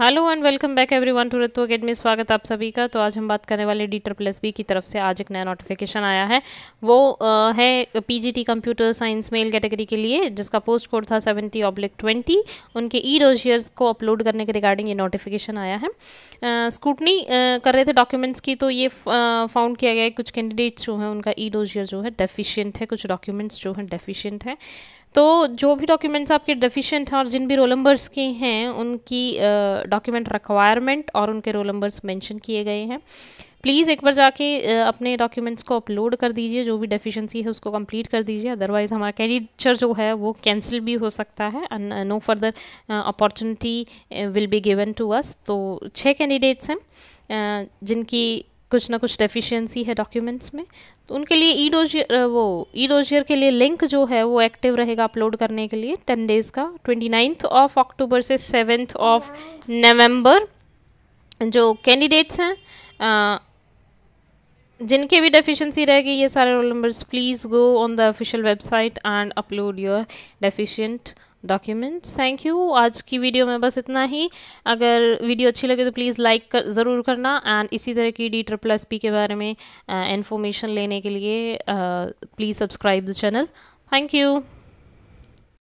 hello and welcome back everyone to Rattu academy स्वागत आप सभी का तो आज हम बात करने वाले डी ट्रिपल एस बी की तरफ से आज एक नया नोटिफिकेशन आया है वो आ, है PGT computer science male category के लिए जिसका पोस्ट कोड था सेवेंटी ऑब्लिक ट्वेंटी उनके ई e डोजियर्स को अपलोड करने के रिगार्डिंग ये नोटिफिकेशन आया है स्क्रूटनी कर रहे थे डॉक्यूमेंट्स की तो ये फाउंड किया गया है कुछ कैंडिडेट्स जो हैं उनका ई e डोजियर जो है डेफिशियंट है कुछ डॉक्यूमेंट्स जो हैं डेफिशियंट हैं तो जो भी डॉक्यूमेंट्स आपके डेफिशिएंट हैं और जिन भी रोल नंबर्स के हैं उनकी डॉक्यूमेंट रिक्वायरमेंट और उनके रोल नंबर्स मेंशन किए गए हैं प्लीज़ एक बार जाके अपने डॉक्यूमेंट्स को अपलोड कर दीजिए जो भी डेफिशिएंसी है उसको कंप्लीट कर दीजिए अदरवाइज़ हमारा कैंडिडेचर जो है वो कैंसिल भी हो सकता है no further opportunity will be given to us तो छः कैंडिडेट्स हैं जिनकी कुछ ना कुछ डेफिशिएंसी है डॉक्यूमेंट्स में तो उनके लिए ई डोजियर वो ई डोजियर के लिए लिंक जो है वो एक्टिव रहेगा अपलोड करने के लिए टेन डेज़ का ट्वेंटी नाइन्थ ऑफ अक्टूबर से सेवेंथ ऑफ नवंबर जो कैंडिडेट्स हैं जिनके भी डेफिशिएंसी रहेगी ये सारे roll numbers please go on the official website and upload your deficient documents thank you आज की वीडियो में बस इतना ही अगर वीडियो अच्छी लगे तो प्लीज़ लाइक कर ज़रूर करना एंड इसी तरह की डी ट्रिपल एस पी के बारे में इन्फॉर्मेशन uh, लेने के लिए please subscribe the channel thank you